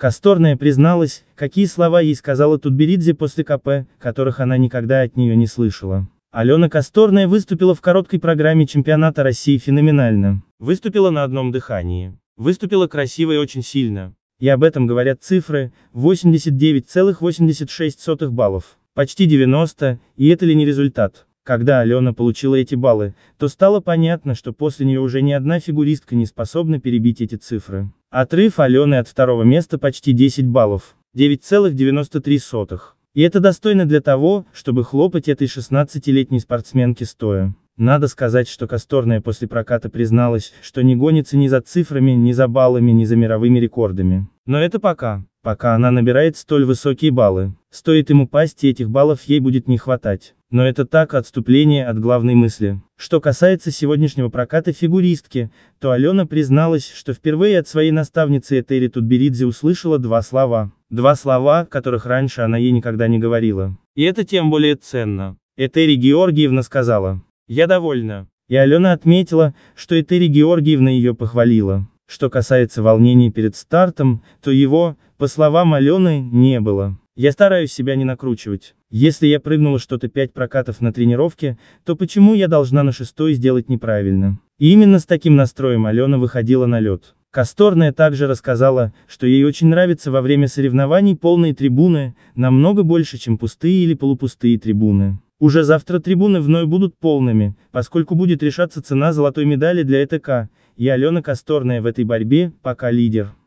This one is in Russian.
Касторная призналась, какие слова ей сказала Тутберидзе после КП, которых она никогда от нее не слышала. Алена Касторная выступила в короткой программе чемпионата России феноменально. Выступила на одном дыхании. Выступила красиво и очень сильно. И об этом говорят цифры, 89,86 баллов. Почти 90, и это ли не результат? Когда Алена получила эти баллы, то стало понятно, что после нее уже ни одна фигуристка не способна перебить эти цифры. Отрыв Алены от второго места почти 10 баллов, 9,93. И это достойно для того, чтобы хлопать этой 16-летней спортсменке стоя. Надо сказать, что Косторная после проката призналась, что не гонится ни за цифрами, ни за баллами, ни за мировыми рекордами. Но это пока. Пока она набирает столь высокие баллы, стоит ему пасть, и этих баллов ей будет не хватать. Но это так отступление от главной мысли. Что касается сегодняшнего проката фигуристки, то Алена призналась, что впервые от своей наставницы Этери Тутберидзе услышала два слова. Два слова, которых раньше она ей никогда не говорила. И это тем более ценно. Этери Георгиевна сказала. Я довольна. И Алена отметила, что Этери Георгиевна ее похвалила. Что касается волнений перед стартом, то его, по словам Алены, не было. Я стараюсь себя не накручивать. Если я прыгнула что-то 5 прокатов на тренировке, то почему я должна на шестой сделать неправильно? И именно с таким настроем Алена выходила на лед. Касторная также рассказала, что ей очень нравится во время соревнований полные трибуны, намного больше, чем пустые или полупустые трибуны. Уже завтра трибуны вновь будут полными, поскольку будет решаться цена золотой медали для ЭТК. И Алена Косторная в этой борьбе, пока лидер.